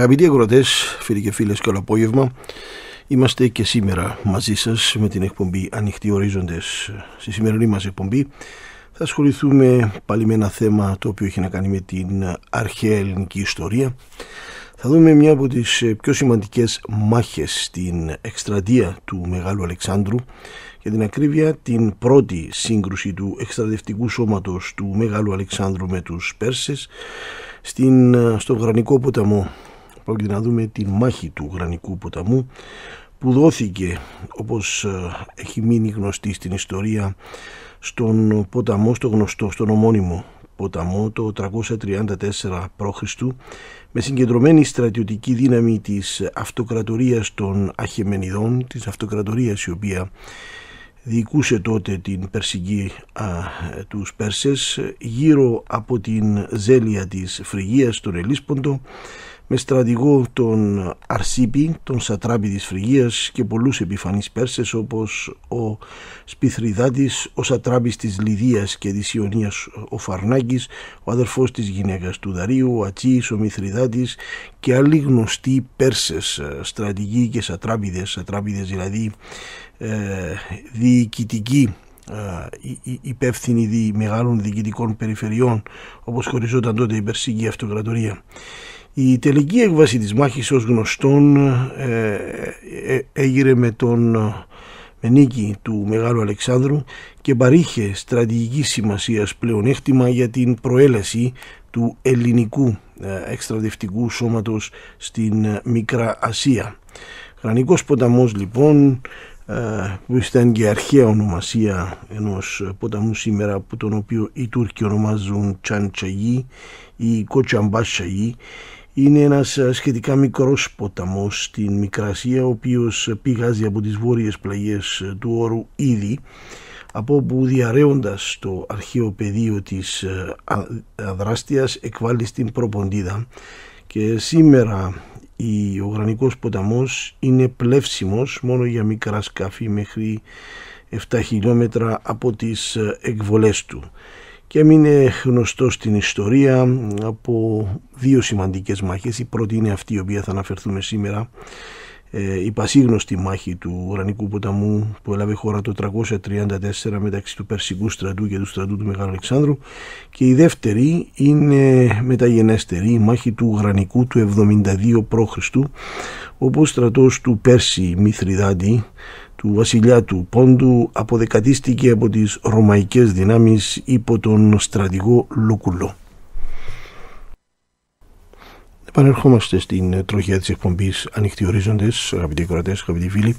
Αγαπητοί ακροτέ, φίλοι και φίλες, καλό απόγευμα. Είμαστε και σήμερα μαζί σας με την εκπομπή Ανοιχτή Ορίζοντες. Στη σημερινή μας εκπομπή θα ασχοληθούμε πάλι με ένα θέμα το οποίο έχει να κάνει με την αρχαία ελληνική ιστορία. Θα δούμε μια από τις πιο σημαντικές μάχες στην εκστρατεία του Μεγάλου Αλεξάνδρου για την ακρίβεια την πρώτη σύγκρουση του εκστρατευτικού σώματος του Μεγάλου Αλεξάνδρου με τους Πέρσες στην, στον Γρανικό ποταμό Πρόκειται να δούμε τη μάχη του Γρανικού ποταμού που δόθηκε όπως ε, έχει μείνει γνωστή στην ιστορία στον ποταμό, στο γνωστό, στον ομώνυμο ποταμό το 334 π.Χ. με συγκεντρωμένη στρατιωτική δύναμη της αυτοκρατορίας των Αχεμενιδών, της αυτοκρατορίας η οποία διοικούσε τότε την Περσική τους Πέρσες γύρω από την ζέλια της Φρυγίας στον Ελίσποντο με στρατηγό τον Αρσίπη, τον σατράπη της Φρυγίας και πολλούς επιφανείς Πέρσες όπως ο Σπιθριδάτης, ο σατράπης της Λιδίας και της Ιωνίας ο Φαρνάκης, ο αδερφός της γυναίκας του Δαρίου, ο Ατσίης, ο Μηθριδάτης και άλλοι γνωστοί Πέρσες ε, στρατηγοί και σατράπηδες, σατράπηδες δηλαδή ε, διοικητικοί ε, υπεύθυνοι μεγάλων διοικητικών περιφερειών όπως χωριζόταν τότε η Περσική Αυτοκρατορία. Η τελική έκβαση της μάχης ως γνωστόν ε, ε με τον με νίκη του Μεγάλου Αλεξάνδρου και παρήχε στρατηγική σημασία πλεονέκτημα για την προέλαση του ελληνικού εξτρατευτικού σώματος στην ε, Μικρά Ασία. Χρανικός ποταμός λοιπόν ε, που ήταν και αρχαία ονομασία ενός ποταμού σήμερα που τον οποίο οι Τούρκοι ονομάζουν Τσαντσαγί ή Κοτσαμπάσσαγί είναι ένας ε, σχετικά μικρός ποταμός στην Μικρασία, ο οποίος ε, πηγάζει από τις βόρειες πλαγιές ε, του όρου ήδη, από όπου διαρρέοντας το αρχαίο πεδίο της Αδράστιας εκβάλλει στην Προποντίδα και σήμερα ο Γρανικός ποταμός είναι πλεύσιμος μόνο για μικρά σκάφη μέχρι 7 χιλιόμετρα από τις εκβολές του και έμεινε γνωστό στην ιστορία από δύο σημαντικές μάχες. Η πρώτη είναι αυτή η οποία θα αναφερθούμε σήμερα ε, η πασίγνωστη μάχη του Ουρανικού Ποταμού που έλαβε χώρα το 334 μεταξύ του Περσικού στρατού και του στρατού του Μεγάλου Αλεξάνδρου και η δεύτερη είναι μεταγενέστερη η μάχη του Γρανικού του 72 π.Χ. όπου ο στρατός του Πέρση Μηθριδάντη, του βασιλιά του Πόντου αποδεκατίστηκε από τις ρωμαϊκές δυνάμεις υπό τον στρατηγό Λούκουλο. Επανερχόμαστε στην ε, τροχιά της εκπομπής Ανοιχτή Ορίζοντες, αγαπητοί κορατές, αγαπητοί φίλοι.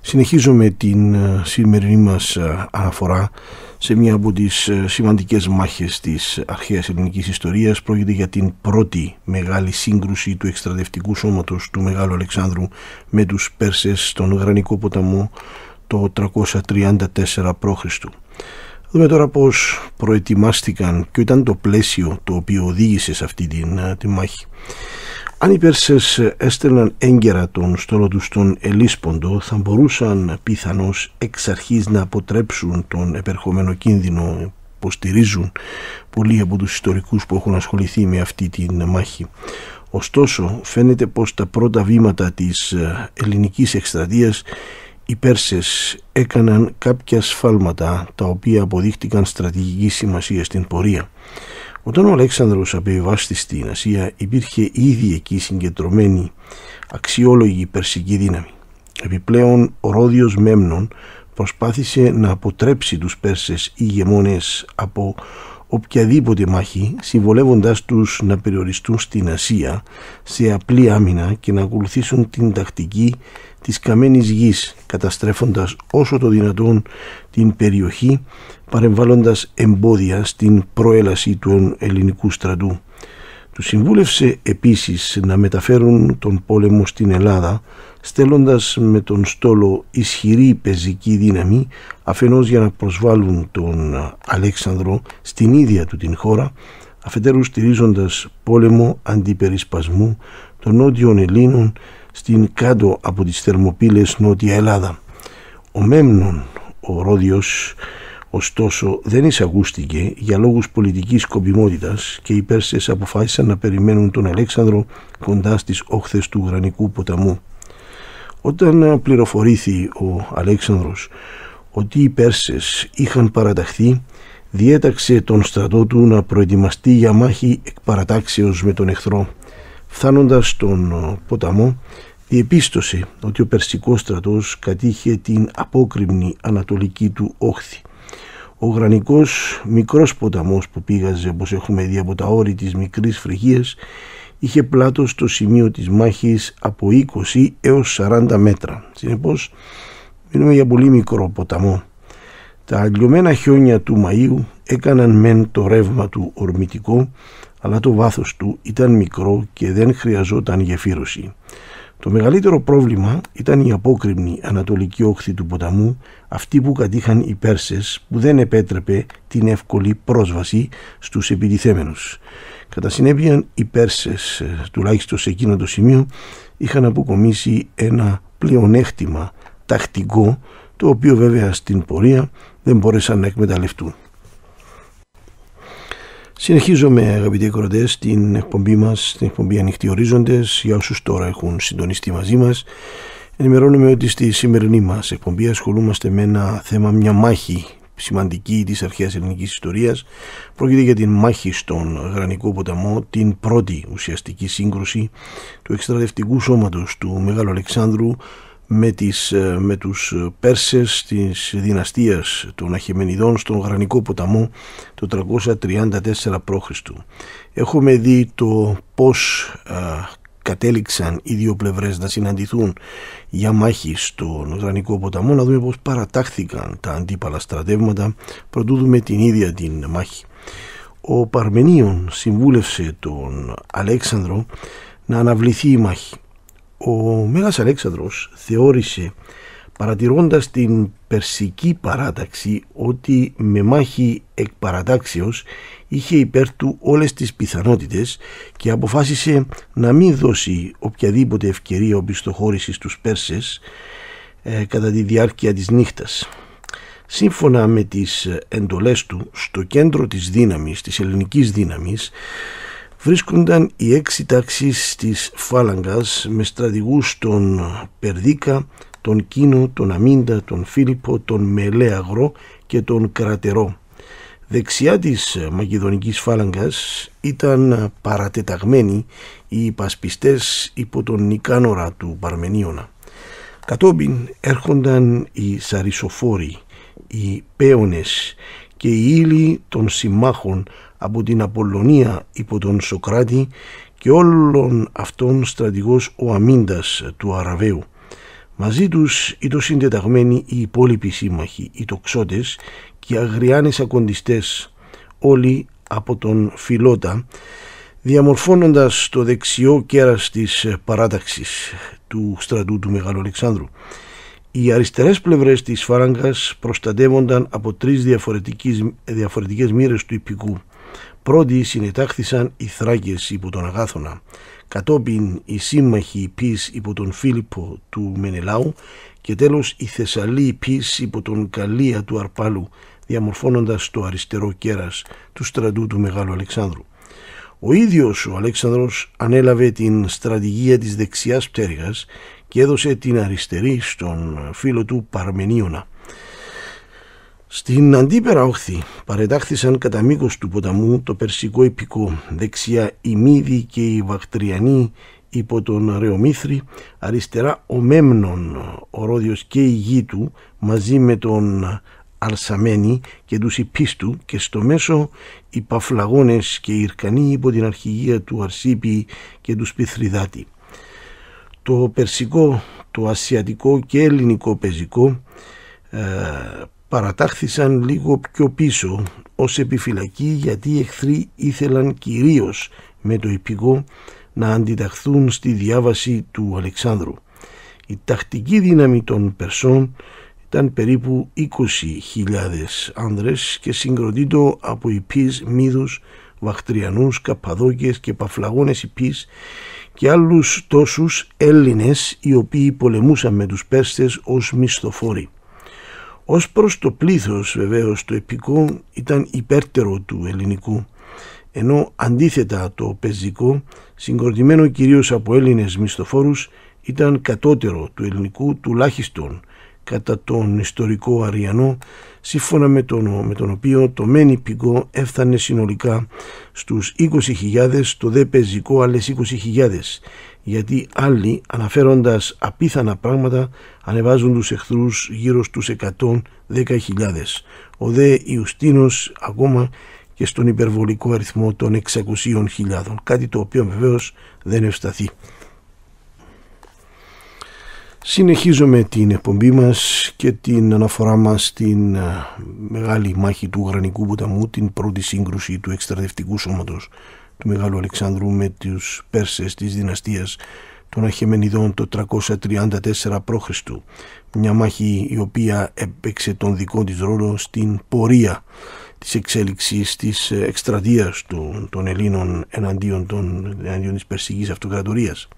Συνεχίζουμε την ε, σημερινή μας ε, αναφορά σε μια από τις σημαντικές μάχες της αρχαίας ελληνικής ιστορίας. Πρόκειται για την πρώτη μεγάλη σύγκρουση του εκστρατευτικού σώματος του Μεγάλου Αλεξάνδρου με τους Πέρσες στον Γρανικό ποταμό το 334 π.Χ. Δούμε τώρα πώς προετοιμάστηκαν και ήταν το πλαίσιο το οποίο οδήγησε σε αυτή ε, τη, μάχη. Αν οι Πέρσες έστελναν έγκαιρα τον στόλο τους στον Ελίσποντο θα μπορούσαν πιθανώς εξ αρχής να αποτρέψουν τον επερχόμενο κίνδυνο υποστηρίζουν πολλοί από τους ιστορικούς που έχουν ασχοληθεί με αυτή τη μάχη. Ωστόσο φαίνεται πως τα πρώτα βήματα της ε, ελληνικής εκστρατείας οι Πέρσες έκαναν κάποια σφάλματα τα οποία αποδείχτηκαν στρατηγική σημασία στην πορεία. Όταν ο Αλέξανδρος απεβιβάστη στην Ασία υπήρχε ήδη εκεί συγκεντρωμένη αξιόλογη περσική δύναμη. Επιπλέον ο Ρόδιος Μέμνων προσπάθησε να αποτρέψει τους Πέρσες ηγεμόνες από οποιαδήποτε μάχη, συμβολεύοντας τους να περιοριστούν στην Ασία σε απλή άμυνα και να ακολουθήσουν την τακτική της καμένης γης, καταστρέφοντας όσο το δυνατόν την περιοχή, παρεμβάλλοντας εμπόδια στην προέλαση του ελληνικού στρατού. Τους συμβούλευσε επίσης να μεταφέρουν τον πόλεμο στην Ελλάδα στέλνοντας με τον στόλο ισχυρή πεζική δύναμη αφενός για να προσβάλλουν τον Αλέξανδρο στην ίδια του την χώρα αφετέρου στηρίζοντας πόλεμο αντιπερισπασμού των νότιων Ελλήνων στην κάτω από τις Θερμοπύλες Νότια Ελλάδα. Ο Μέμνον, ο Ρόδιος, Ωστόσο δεν εισαγούστηκε για λόγους πολιτικής σκοπιμότητας και οι Πέρσες αποφάσισαν να περιμένουν τον Αλέξανδρο κοντά στις όχθες του Γρανικού ποταμού. Όταν πληροφορήθη ο Αλέξανδρος ότι οι Πέρσες είχαν παραταχθεί, διέταξε τον στρατό του να προετοιμαστεί για μάχη εκ με τον εχθρό. Φτάνοντας στον ε, ποταμό, διεπίστωσε ότι ο Περσικός στρατός κατήχε την απόκριμνη ανατολική του όχθη. Ο γρανικός μικρός ποταμός που πήγαζε όπως έχουμε δει από τα όρη της μικρής φρυγίας είχε πλάτος στο σημείο της μάχης από 20 έως 40 μέτρα. Συνεπώς μιλούμε για πολύ μικρό ποταμό. Τα αγγλωμένα χιόνια του Μαΐου έκαναν μεν το ρεύμα του ορμητικό αλλά το βάθος του ήταν μικρό και δεν χρειαζόταν γεφύρωση. Το μεγαλύτερο πρόβλημα ήταν η απόκριμνη ανατολική όχθη του ποταμού, αυτή που κατήχαν οι Πέρσες που δεν επέτρεπε την εύκολη πρόσβαση στους επιτιθέμενους. Κατά συνέπεια οι Πέρσες, ε, τουλάχιστον σε εκείνο το σημείο, είχαν αποκομίσει ένα πλεονέκτημα τακτικό, το οποίο βέβαια στην πορεία δεν μπόρεσαν να εκμεταλλευτούν. Συνεχίζουμε αγαπητοί ακροτές την εκπομπή μας, την εκπομπή Ανοιχτή Ορίζοντες για όσους τώρα έχουν συντονιστεί μαζί μας. Ενημερώνουμε ότι στη σημερινή μας εκπομπή ασχολούμαστε με ένα θέμα, μια μάχη σημαντική της αρχαίας ελληνικής ιστορίας. Πρόκειται για την μάχη στον Γρανικό ποταμό, την πρώτη ουσιαστική σύγκρουση του εξτρατευτικού σώματος του Μεγάλου Αλεξάνδρου με, τις, ε, με τους ε, Πέρσες της δυναστείας των Αχεμενιδών στον Γρανικό ποταμό το 334 π.Χ. Έχουμε δει το πώς α, ε, κατέληξαν οι δύο πλευρές να συναντηθούν για μάχη στον Γρανικό ποταμό να δούμε πώς παρατάχθηκαν τα αντίπαλα στρατεύματα προτού δούμε την ίδια την μάχη. Ο Παρμενίων συμβούλευσε τον Αλέξανδρο να αναβληθεί η μάχη ο Μέγας Αλέξανδρος θεώρησε παρατηρώντας την περσική παράταξη ότι με μάχη εκ παρατάξεως είχε υπέρ του όλες τις πιθανότητες και αποφάσισε να μην δώσει οποιαδήποτε ευκαιρία οπισθοχώρησης στους Πέρσες ε, κατά τη διάρκεια της νύχτας. Σύμφωνα με τις εντολές του, στο κέντρο της δύναμης, της ελληνικής δύναμης, βρίσκονταν οι έξι τάξεις της φάλαγγας με στρατηγούς τον Περδίκα, τον Κίνο, τον Αμίντα, τον Φίλιππο, τον Μελέαγρο και τον Κρατερό. Δεξιά της Μακεδονικής φάλαγγας ήταν παρατεταγμένοι οι υπασπιστές υπό τον Νικάνορα του Παρμενίωνα. Κατόπιν έρχονταν οι Σαρισοφόροι, οι Πέονες και οι ύλοι των συμμάχων από την Απολωνία υπό τον Σοκράτη και όλων αυτών στρατηγός ο Αμίντας του Αραβαίου. Μαζί τους ήταν συντεταγμένοι οι υπόλοιποι σύμμαχοι, οι τοξότες και οι αγριάνες ακοντιστές, όλοι από τον Φιλότα, διαμορφώνοντας το δεξιό κέρας της παράταξης του στρατού του Μεγάλου Αλεξάνδρου. Οι αριστερές πλευρές της φάραγγας προστατεύονταν από τρεις διαφορετικές μοίρες του υπηκού. Πρώτοι συνετάχθησαν οι Θράκες υπό τον Αγάθωνα, κατόπιν οι σύμμαχοι Πις υπό τον Φίλιππο του Μενελάου και τέλος οι Θεσσαλοί Πις υπό τον Καλία του Αρπάλου, διαμορφώνοντας το αριστερό κέρας του στρατού του Μεγάλου Αλεξάνδρου. Ο ίδιος ο Αλέξανδρος ανέλαβε την στρατηγία της δεξιάς πτέρυγας και έδωσε την αριστερή στον φίλο του Παρμενίωνα. Στην αντίπερα όχθη παρετάχθησαν κατά μήκος του ποταμού το περσικό υπηκό, δεξιά οι μύδη και η βακτριανή υπό τον Ρεομήθρη, αριστερά ο Μέμνον, ο Ρόδιος και η γη του, μαζί με τον Αρσαμένη και τους υπίστου και στο μέσο οι Παφλαγόνες και οι Ιρκανοί υπό την αρχηγία του Αρσίπη και τους Σπιθριδάτη. Το περσικό, το ασιατικό και ελληνικό πεζικό ε, παρατάχθησαν λίγο πιο πίσω ως επιφυλακή γιατί οι εχθροί ήθελαν κυρίως με το υπηγό να αντιταχθούν στη διάβαση του Αλεξάνδρου. Η τακτική δύναμη των Περσών ήταν περίπου 20.000 άνδρες και συγκροτήτο από υπείς, μύδους, βαχτριανούς, καπαδόκες και παφλαγόνες υπείς και άλλους τόσους Έλληνες οι οποίοι πολεμούσαν με τους Πέρστες ως μισθοφόροι. Ως προς το πλήθος βεβαίως το επικό ήταν υπέρτερο του ελληνικού ενώ αντίθετα το πεζικό συγκροτημένο κυρίως από Έλληνες μισθοφόρους ήταν κατώτερο του ελληνικού τουλάχιστον κατά τον ιστορικό Αριανό σύμφωνα με τον, με τον οποίο το μεν πηγό έφτανε συνολικά στους 20.000 το δε πεζικό άλλες 20.000 γιατί άλλοι αναφέροντας απίθανα πράγματα ανεβάζουν τους εχθρούς γύρω στους 110.000. Ο δε Ιουστίνος ακόμα και στον υπερβολικό αριθμό των 600.000, κάτι το οποίο βεβαίως δεν ευσταθεί. Συνεχίζουμε την επομπή μας και την αναφορά μας στην μεγάλη μάχη του Γρανικού Ποταμού, την πρώτη σύγκρουση του εξτρατευτικού σώματος του Μεγάλου Αλεξάνδρου με τους Πέρσες της δυναστείας των Αχεμενιδών το 334 π.Χ. Μια μάχη η οποία έπαιξε τον δικό της ρόλο στην πορεία της εξέλιξης της εκστρατείας του, των Ελλήνων εναντίον, των, εναντίον της Περσικής Αυτοκρατορίας.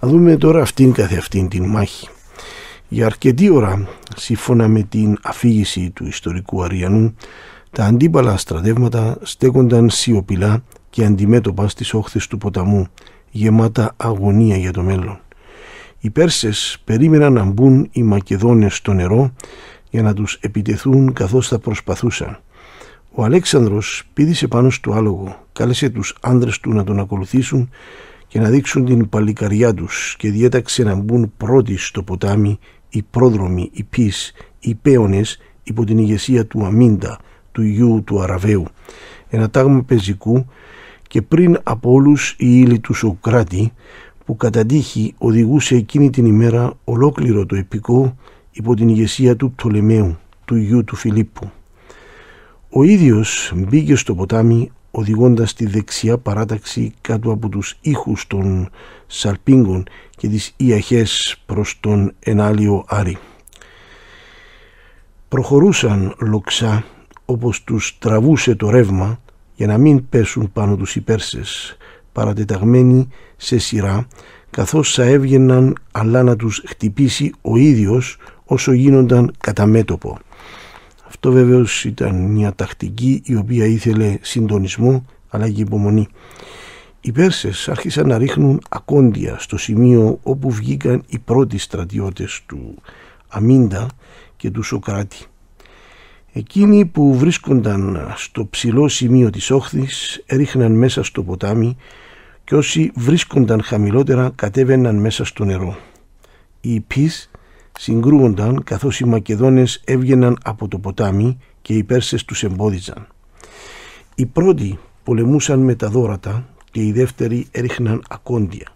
Να δούμε τώρα αυτήν καθε αυτήν την μάχη. Για αρκετή ώρα, σύμφωνα με την αφήγηση του ιστορικού Αριανού, τα αντίπαλα στρατεύματα στέκονταν σιωπηλά και αντιμέτωπας στις όχθες του ποταμού, γεμάτα αγωνία για το μέλλον. Οι Πέρσες περίμεναν να μπουν οι Μακεδόνες στο νερό για να τους επιτεθούν καθώς θα προσπαθούσαν. Ο Αλέξανδρος πήδησε πάνω στο άλογο, κάλεσε τους άνδρες του να τον ακολουθήσουν και να δείξουν την παλικαριά τους και διέταξε να μπουν πρώτοι στο ποτάμι οι πρόδρομοι, οι πείς, οι πέονες υπό την ηγεσία του Αμίντα, του γιού του Αραβαίου. Ένα τάγμα πεζικού και πριν από όλους η ύλη του Σοκράτη που κατά τύχη οδηγούσε εκείνη την ημέρα ολόκληρο το επικό υπό την ηγεσία του Πτολεμαίου, του γιου του Φιλίππου. Ο ίδιος μπήκε στο ποτάμι οδηγώντας τη δεξιά παράταξη κάτω από τους ήχους των σαλπίγκων και τις ιαχές προς τον ενάλιο Άρη. Προχωρούσαν λοξά όπως τους τραβούσε το ρεύμα για να μην πέσουν πάνω τους οι Πέρσες, παρατεταγμένοι σε σειρά, καθώς θα έβγαιναν αλλά να τους χτυπήσει ο ίδιος όσο γίνονταν κατά μέτωπο. Αυτό βέβαιως ήταν μια τακτική η οποία ήθελε συντονισμό αλλά και υπομονή. Οι Πέρσες άρχισαν να ρίχνουν ακόντια στο σημείο όπου βγήκαν οι πρώτοι στρατιώτες του Αμίντα και του Σοκράτη. Εκείνοι που βρίσκονταν στο ψηλό σημείο της όχθης έριχναν μέσα στο ποτάμι και όσοι βρίσκονταν χαμηλότερα κατέβαιναν μέσα στο νερό. Οι πις συγκρούονταν καθώς οι Μακεδόνες έβγαιναν από το ποτάμι και οι Πέρσες τους εμπόδιζαν. Οι πρώτοι πολεμούσαν με τα δόρατα και οι δεύτεροι έριχναν ακόντια.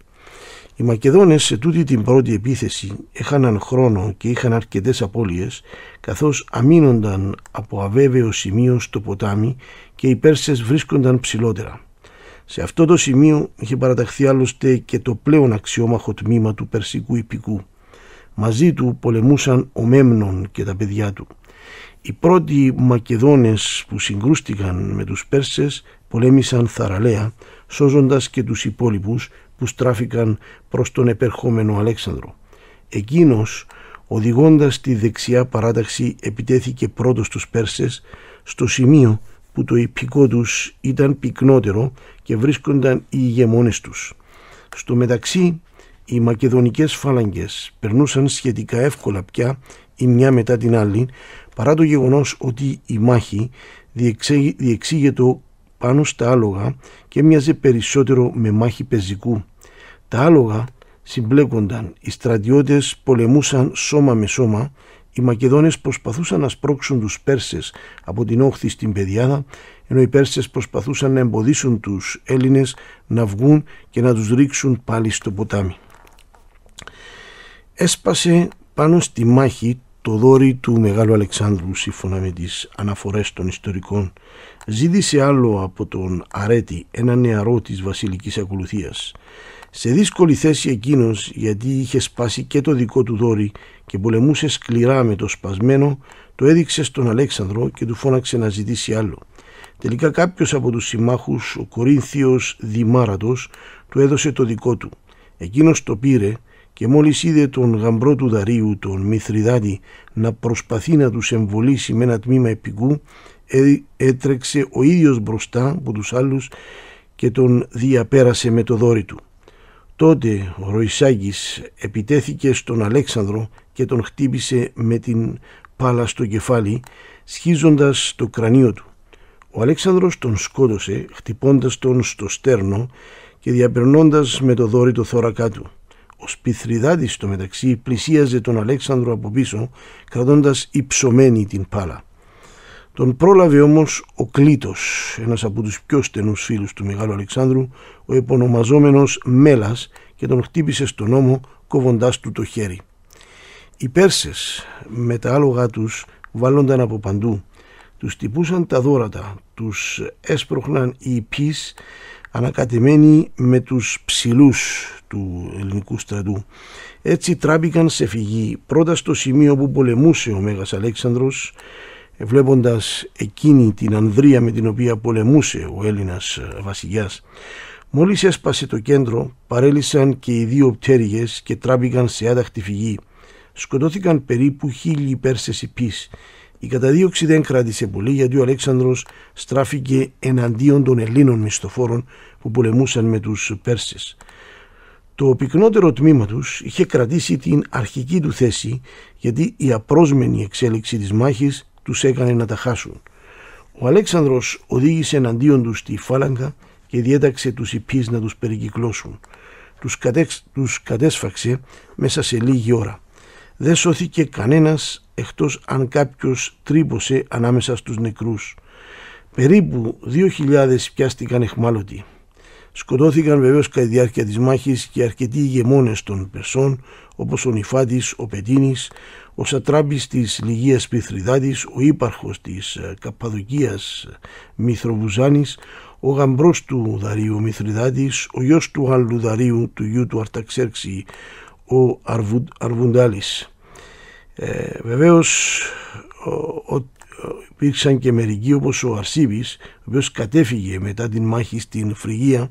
Οι Μακεδόνες σε τούτη την πρώτη επίθεση έχαναν χρόνο και είχαν αρκετές απώλειες καθώς αμήνονταν από αβέβαιο σημείο στο ποτάμι και οι Πέρσες βρίσκονταν ψηλότερα. Σε αυτό το σημείο είχε παραταχθεί άλλωστε και το πλέον αξιόμαχο τμήμα του Περσικού υπηκού. Μαζί του πολεμούσαν ο Μέμνον και τα παιδιά του. Οι πρώτοι Μακεδόνες που συγκρούστηκαν με τους Πέρσες πολέμησαν θαραλέα, σώζοντας και τους υπόλοιπους που στράφηκαν προς τον επερχόμενο Αλέξανδρο. Εκείνος, οδηγώντας τη δεξιά παράταξη, επιτέθηκε πρώτος στους Πέρσες στο σημείο που το υπηκό τους ήταν πυκνότερο και βρίσκονταν οι ηγεμόνες τους. Στο μεταξύ, οι μακεδονικές φάλαγγες περνούσαν σχετικά εύκολα πια η μια μετά την άλλη, παρά το γεγονός ότι η μάχη διεξήγεται πάνω στα άλογα και μοιάζε περισσότερο με μάχη πεζικού. Τα άλογα συμπλέκονταν, οι στρατιώτες πολεμούσαν σώμα με σώμα, οι Μακεδόνες προσπαθούσαν να σπρώξουν τους Πέρσες από την όχθη στην Πεδιάδα, ενώ οι Πέρσες προσπαθούσαν να εμποδίσουν τους Έλληνες να βγουν και να τους ρίξουν πάλι στο ποτάμι. Έσπασε πάνω στη μάχη το δόρυ του Μεγάλου Αλεξάνδρου σύμφωνα με τις αναφορές των ιστορικών ζήτησε άλλο από τον Αρέτη ένα νεαρό της βασιλικής ακολουθίας. Σε δύσκολη θέση εκείνος γιατί είχε σπάσει και το δικό του δόρυ και πολεμούσε σκληρά με το σπασμένο το έδειξε στον Αλέξανδρο και του φώναξε να ζητήσει άλλο. Τελικά κάποιος από τους συμμάχους, ο Κορίνθιος Δημάρατος, του έδωσε το δικό του. Εκείνος το πήρε και μόλις είδε τον γαμπρό του Δαρίου, τον Μηθριδάτη, να προσπαθεί να τους εμβολήσει με ένα τμήμα επικού, έτρεξε ο ίδιος μπροστά από τους άλλους και τον διαπέρασε με το δόρι του. Τότε ο Ροϊσάκης επιτέθηκε στον Αλέξανδρο και τον χτύπησε με την πάλα στο κεφάλι, σχίζοντας το κρανίο του. Ο Αλέξανδρος τον σκότωσε, χτυπώντας τον στο στέρνο και διαπερνώντας με το δόρι το θώρακά του. Ο Σπιθριδάτης στο μεταξύ πλησίαζε τον Αλέξανδρο από πίσω κρατώντας υψωμένη την πάλα. Τον πρόλαβε όμως ο Κλήτος, ένας από τους πιο στενούς φίλους του Μεγάλου Αλεξάνδρου, ο επωνομαζόμενος Μέλας και τον χτύπησε στον ώμο κόβοντάς του το χέρι. Οι Πέρσες με τα άλογα τους βάλλονταν από παντού. Τους τυπούσαν τα δόρατα, τους έσπροχναν οι πείς ανακατεμένη με τους ψηλούς του ελληνικού στρατού. Έτσι τράπηκαν σε φυγή πρώτα στο σημείο που πολεμούσε ο Μέγας Αλέξανδρος βλέποντας εκείνη την ανδρία με την οποία πολεμούσε ο Έλληνας ε, βασιλιάς. Μόλις έσπασε το κέντρο παρέλυσαν και οι δύο πτέρυγες και τράπηκαν σε άταχτη φυγή. Σκοτώθηκαν περίπου χίλιοι Πέρσες υπείς η καταδίωξη δεν κράτησε πολύ γιατί ο Αλέξανδρος στράφηκε εναντίον των Ελλήνων μισθοφόρων που πολεμούσαν με τους Πέρσες. Το πυκνότερο τμήμα τους είχε κρατήσει την αρχική του θέση γιατί η απρόσμενη εξέλιξη της μάχης τους έκανε να τα χάσουν. Ο Αλέξανδρος οδήγησε εναντίον τους στη φάλαγγα και διέταξε τους υπείς να τους περικυκλώσουν. Τους, τους κατέσφαξε μέσα σε λίγη ώρα. Δεν σώθηκε κανένας εκτός αν κάποιος τρύπωσε ανάμεσα στους νεκρούς. Περίπου 2.000 πιάστηκαν εχμάλωτοι. Σκοτώθηκαν βεβαίως κατά τη διάρκεια της μάχης και αρκετοί ηγεμόνες των Περσών όπως ο Νιφάτης, ο Πετίνης, ο Σατράπης της Λυγίας Πυθριδάτης, ο ύπαρχος της ε, Καπαδοκίας ε, Μηθροβουζάνης, ο γαμπρός του Δαρίου Μηθριδάτης, ο γιος του Γαλλουδαρίου του γιού του Αρταξέρξη, ο Αρβουντάλης. Ε, βεβαίως ο, υπήρξαν και μερικοί όπως ο Αρσίβης ο οποίος κατέφυγε μετά την μάχη στην Φρυγία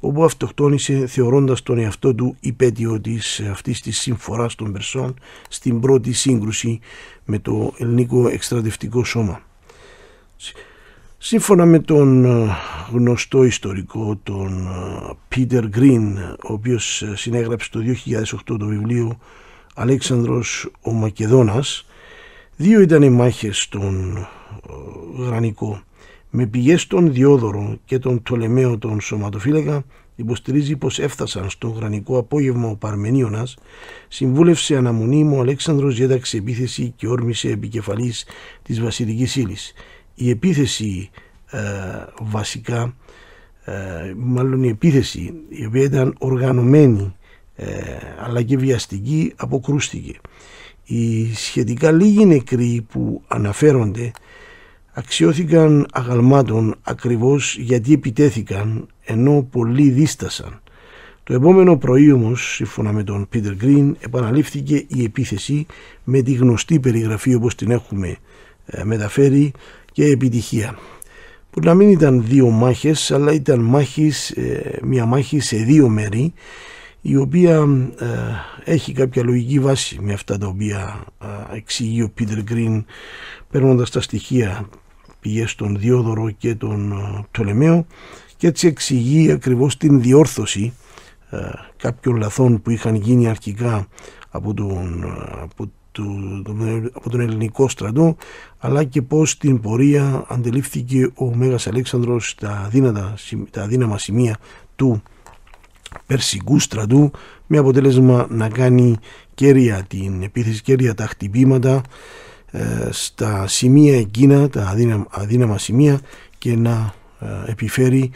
όπου αυτοκτόνησε θεωρώντας τον εαυτό του υπέτειο της ε, αυτής της συμφοράς των Περσών στην πρώτη σύγκρουση με το ελληνικό εκστρατευτικό σώμα. Σύμφωνα με τον ε, γνωστό ιστορικό τον Πίτερ Γκριν ο οποίος ε, συνέγραψε το 2008 το βιβλίο Αλέξανδρος ο Μακεδόνας δύο ήταν οι μάχες των ε, Γρανικό με πηγές των Διόδωρο και τον Τολεμαίο τον Σωματοφύλακα υποστηρίζει πως έφτασαν στο γρανικό απόγευμα ο Παρμενίωνας, συμβούλευσε αναμονή μου ο Αλέξανδρος διέταξε επίθεση και όρμησε επικεφαλής της βασιλικής ύλης η επίθεση ε, βασικά, ε, μάλλον η επίθεση η οποία ήταν οργανωμένη ε, αλλά και βιαστική αποκρούστηκε. Οι σχετικά λίγοι νεκροί που αναφέρονται αξιώθηκαν αγαλμάτων ακριβώς γιατί επιτέθηκαν ενώ πολλοί δίστασαν. Το επόμενο πρωί όμως, σύμφωνα με τον Πίτερ Γκριν, επαναλήφθηκε η επίθεση με τη γνωστή περιγραφή όπως την έχουμε μεταφέρει και επιτυχία που να μην ήταν δύο μάχες αλλά ήταν μάχης, ε, μια μάχη σε δύο μέρη η οποία ε, έχει κάποια λογική βάση με αυτά τα οποία ε, εξηγεί ο Πίτερ Γκριν παίρνοντας τα στοιχεία πηγές των Διόδωρο και των Πτολεμαίο και έτσι εξηγεί ακριβώς την διόρθωση κάποιων λαθών που είχαν γίνει αρχικά από τον, από, το, από τον ελληνικό στρατό αλλά και πώς την πορεία αντελήφθηκε ο Μέγας Αλέξανδρος τα, αδύνατα, τα αδύναμα σημεία του περσικού στρατού με αποτέλεσμα να κάνει κέρια την επίθεση, κέρια τα χτυπήματα ε, στα σημεία εκείνα, τα αδύναμα, αδύναμα σημεία και να ε, επιφέρει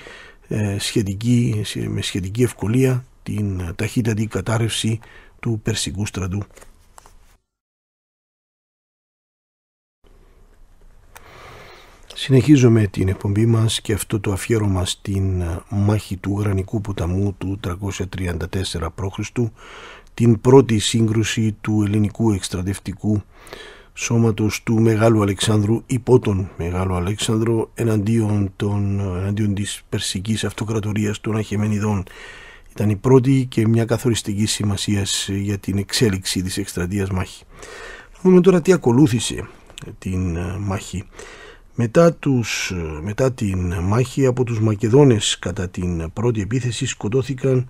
ε, σχετική, με σχετική ευκολία την ταχύτατη κατάρρευση του περσικού στρατού. Συνεχίζουμε την εκπομπή μας και αυτό το αφιέρωμα στην ε, μάχη του Γρανικού ποταμού του 334 π.Χ. την πρώτη σύγκρουση του ελληνικού εκστρατευτικού σώματος του Μεγάλου Αλεξάνδρου υπό τον Μεγάλο Αλεξάνδρο εναντίον, των, ε, εναντίον της Περσικής Αυτοκρατορίας των Αχεμενιδών. Ήταν η πρώτη και μια καθοριστική σημασία για την εξέλιξη της εκστρατείας μάχη. Θα δούμε τώρα τι ακολούθησε την ε, μάχη. Μετά, τους, μετά την μάχη από τους Μακεδόνες κατά την πρώτη επίθεση σκοτώθηκαν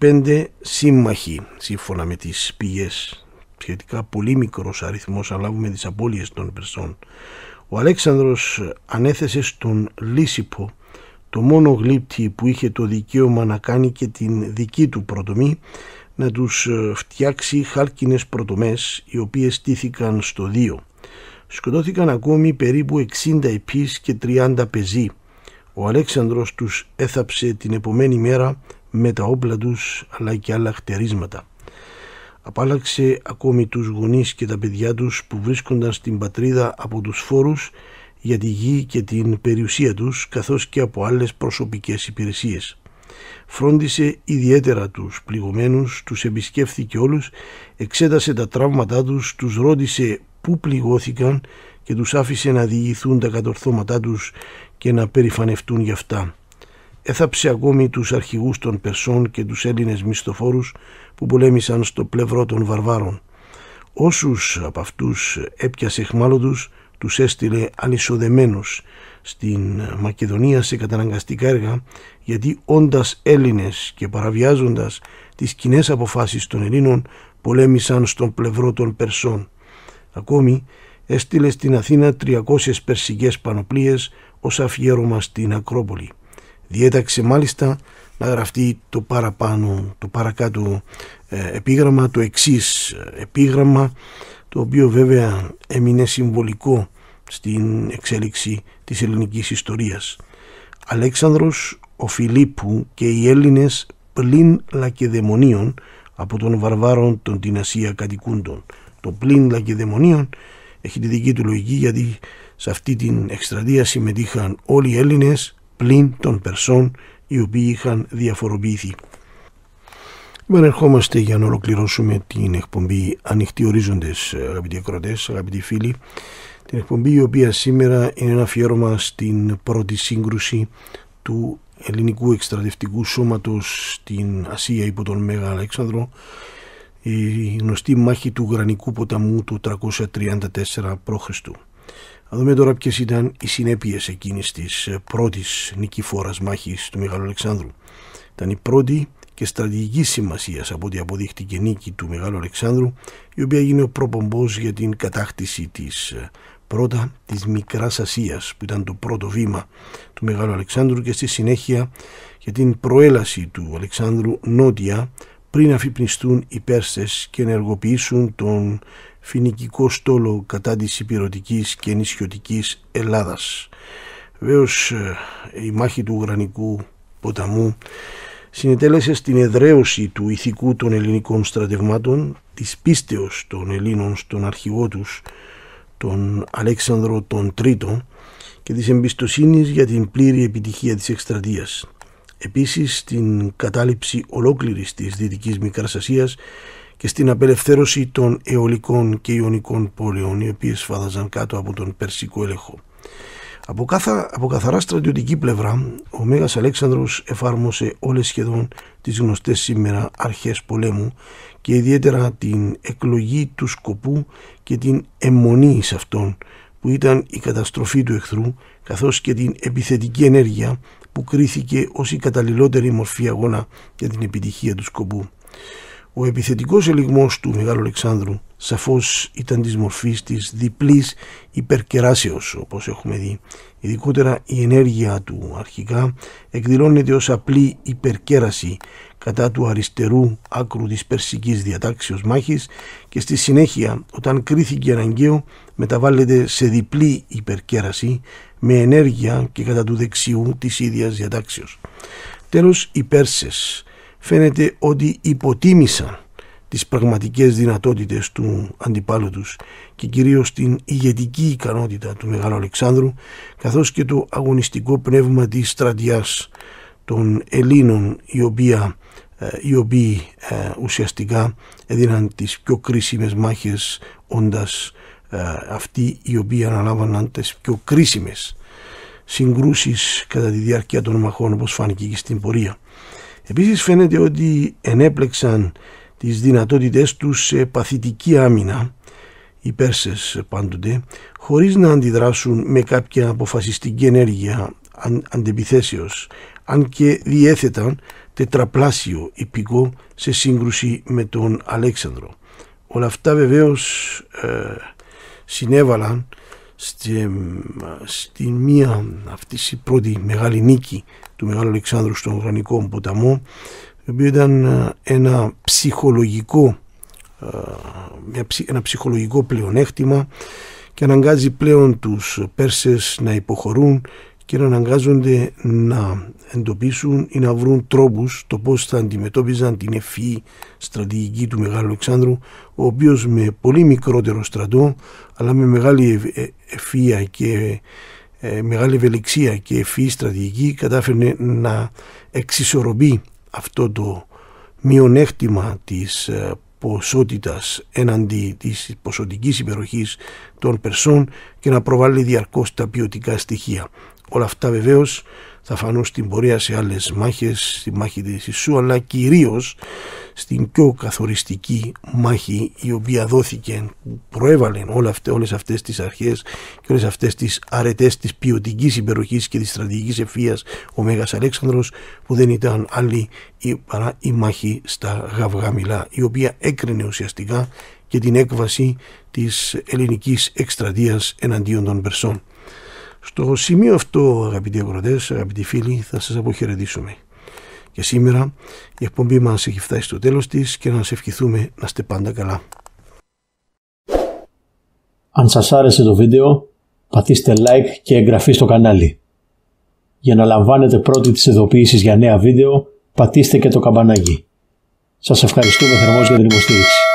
25 σύμμαχοι σύμφωνα με τις πηγές σχετικά πολύ μικρός αριθμός αλλά λάβουμε τις απώλειες των Περσών. Ο Αλέξανδρος ανέθεσε στον Λύσιπο το μόνο γλύπτη που είχε το δικαίωμα να κάνει και την δική του προτομή να τους φτιάξει χάλκινες πρωτομές οι οποίες στήθηκαν στο δίο σκοτώθηκαν ακόμη περίπου 60 επίς και 30 πεζοί. Ο Αλέξανδρος τους έθαψε την επομένη μέρα με τα όπλα τους αλλά και άλλα χτερίσματα. Απάλαξε ακόμη τους γονείς και τα παιδιά τους που βρίσκονταν στην πατρίδα από τους φόρους για τη γη και την περιουσία τους καθώς και από άλλες προσωπικές υπηρεσίες. Φρόντισε ιδιαίτερα τους πληγωμένους, τους επισκέφθηκε όλους, εξέτασε τα τραύματά τους, τους ρώτησε που πληγώθηκαν και τους άφησε να διηγηθούν τα κατορθώματά τους και να περηφανευτούν γι' αυτά. Έθαψε ακόμη τους αρχηγούς των Περσών και τους Έλληνες μισθοφόρους που πολέμησαν στο πλευρό των βαρβάρων. Όσους από αυτούς έπιασε χμάλωτους, τους έστειλε αλυσοδεμένους στην Μακεδονία σε καταναγκαστικά έργα, γιατί όντας Έλληνες και παραβιάζοντας τις κοινές αποφάσεις των Ελλήνων, πολέμησαν στον πλευρό των Περσών. Ακόμη έστειλε στην Αθήνα 300 περσικές πανοπλίες ως αφιέρωμα στην Ακρόπολη. Διέταξε μάλιστα να γραφτεί το παραπάνω, το παρακάτω ε, επίγραμμα, το εξής ε, επίγραμμα, το οποίο βέβαια έμεινε συμβολικό στην εξέλιξη της ελληνικής ιστορίας. Αλέξανδρος, ο Φιλίππου και οι Έλληνες πλην λακεδαιμονίων από των βαρβάρων των την κατοικούντων πλήν Λακεδαιμονίων έχει τη δική του λογική γιατί σε αυτή την εκστρατεία συμμετείχαν όλοι οι Έλληνες πλην των Περσών οι οποίοι είχαν διαφοροποιηθεί. Λοιπόν, ερχόμαστε για να ολοκληρώσουμε την εκπομπή Ανοιχτή Ορίζοντες αγαπητοί ακροτές, αγαπητοί φίλοι την εκπομπή η οποία σήμερα είναι ένα αφιέρωμα στην πρώτη σύγκρουση του ελληνικού εκστρατευτικού σώματος στην Ασία υπό τον Μέγα Αλέξανδρο η γνωστή μάχη του Γρανικού ποταμού του 334 π.Χ. Να δούμε τώρα ποιες ήταν οι συνέπειες εκείνης της πρώτης νικηφόρας μάχης του Μεγάλου Αλεξάνδρου. Ήταν η πρώτη και στρατηγική σημασίας από ό,τι αποδείχτηκε νίκη του Μεγάλου Αλεξάνδρου, η οποία έγινε ο προπομπός για την κατάκτηση της ε, πρώτα της μικράς ασίας, που ήταν το πρώτο βήμα του Μεγάλου Αλεξάνδρου και στη συνέχεια για την προέλαση του Αλεξάνδρου νότια πριν αφυπνιστούν οι Πέρσες και ενεργοποιήσουν τον φοινικικό στόλο κατά της υπηρετικής και νησιωτικής Ελλάδας. Βεβαίως ε, η μάχη του Γρανικού ποταμού συνετέλεσε στην εδραίωση του ηθικού των ελληνικών στρατευμάτων, της πίστεως των Ελλήνων στον αρχηγό τους, τον Αλέξανδρο τον Τρίτο, και της εμπιστοσύνης για την πλήρη επιτυχία της εκστρατείας επίσης στην κατάληψη ολόκληρης της Δυτικής Ασίας και στην απελευθέρωση των αιωλικών και ιωνικών πόλεων οι οποίες φάδαζαν κάτω από τον Περσικό έλεγχο. Από, καθα, από καθαρά στρατιωτική πλευρά, ο Μέγας Αλέξανδρος εφάρμοσε όλες σχεδόν τις γνωστές σήμερα αρχές πολέμου και ιδιαίτερα την εκλογή του σκοπού και την αιμονή σε αυτόν που ήταν η καταστροφή του εχθρού καθώς και την επιθετική ενέργεια που κρίθηκε ως η καταλληλότερη μορφή αγώνα για την επιτυχία του σκοπού. Ο επιθετικός ελιγμός του Μεγάλου Αλεξάνδρου σαφώς ήταν της μορφής της διπλής υπερκεράσεως όπως έχουμε δει. Ειδικότερα η ενέργεια του αρχικά εκδηλώνεται ως απλή υπερκέραση κατά του αριστερού άκρου της περσικής διατάξεως μάχης και στη συνέχεια όταν κρίθηκε αναγκαίο μεταβάλλεται σε διπλή υπερκέραση με ενέργεια και κατά του δεξιού της ίδιας διατάξεως. Τέλος, οι Πέρσες φαίνεται ότι υποτίμησαν τις πραγματικές δυνατότητες του αντιπάλου τους και κυρίως την ηγετική ικανότητα του Μεγάλου Αλεξάνδρου καθώς και το αγωνιστικό πνεύμα της στρατιάς των Ελλήνων η οποία ε, οι οποίοι ε, ουσιαστικά έδιναν τις πιο κρίσιμες μάχες όντας ε, αυτοί οι οποίοι αναλάβαναν τις πιο κρίσιμες συγκρούσεις κατά τη διάρκεια των μαχών, όπως φάνηκε και στην πορεία. Επίσης, φαίνεται ότι ενέπλεξαν τις δυνατότητές τους σε παθητική άμυνα οι Πέρσες πάντοτε, χωρίς να αντιδράσουν με κάποια αποφασιστική ενέργεια αν, αντεπιθέσεως, αν και διέθεταν τετραπλάσιο υπηκό σε σύγκρουση με τον Αλέξανδρο. Όλα αυτά βεβαίως ε, συνέβαλαν στη, στη μία αυτή η πρώτη μεγάλη νίκη του Μεγάλου Αλεξάνδρου στον Ουρανικό ποταμό το οποίο ήταν ε, ένα ψυχολογικό ε, ένα ψυχολογικό πλεονέκτημα και αναγκάζει πλέον τους Πέρσες να υποχωρούν και να αναγκάζονται να εντοπίσουν ή να βρουν τρόπους το πώς θα αντιμετώπιζαν την ευφυή στρατηγική του Μεγάλου Αλεξάνδρου ο οποίος με πολύ μικρότερο στρατό αλλά με μεγάλη ε, ευφυΐα και ε, μεγάλη ευελιξία και ευφυή στρατηγική κατάφερνε να εξισορροπεί αυτό το μειονέκτημα της ε, ποσότητας έναντι της ποσοτικής υπεροχής των Περσών και να προβάλλει διαρκώς τα ποιοτικά στοιχεία. Όλα αυτά βεβαίως θα φανούν στην πορεία σε άλλες μάχες, στη μάχη της Ισού, αλλά κυρίως στην πιο καθοριστική μάχη η οποία δόθηκε, που προέβαλε όλα αυτέ όλες αυτές τις αρχές και όλες αυτές τις αρετές της ποιοτικής υπεροχής και της στρατηγικής ευφυία ο Μέγας Αλέξανδρος που δεν ήταν άλλη παρά η μάχη στα Γαβγαμιλά, η οποία έκρινε ουσιαστικά και την έκβαση της ελληνικής εκστρατείας εναντίον των Περσών. Στο σημείο αυτό, αγαπητοί ακροτέ, αγαπητοί φίλοι, θα σας αποχαιρετήσουμε. Και σήμερα η εκπομπή μας έχει φτάσει στο τέλος της και να σα ευχηθούμε να είστε πάντα καλά. Αν σας άρεσε το βίντεο, πατήστε like και εγγραφή στο κανάλι. Για να λαμβάνετε πρώτοι τις ειδοποιήσεις για νέα βίντεο, πατήστε και το καμπανάκι. Σας ευχαριστούμε θερμός για την υποστήριξη.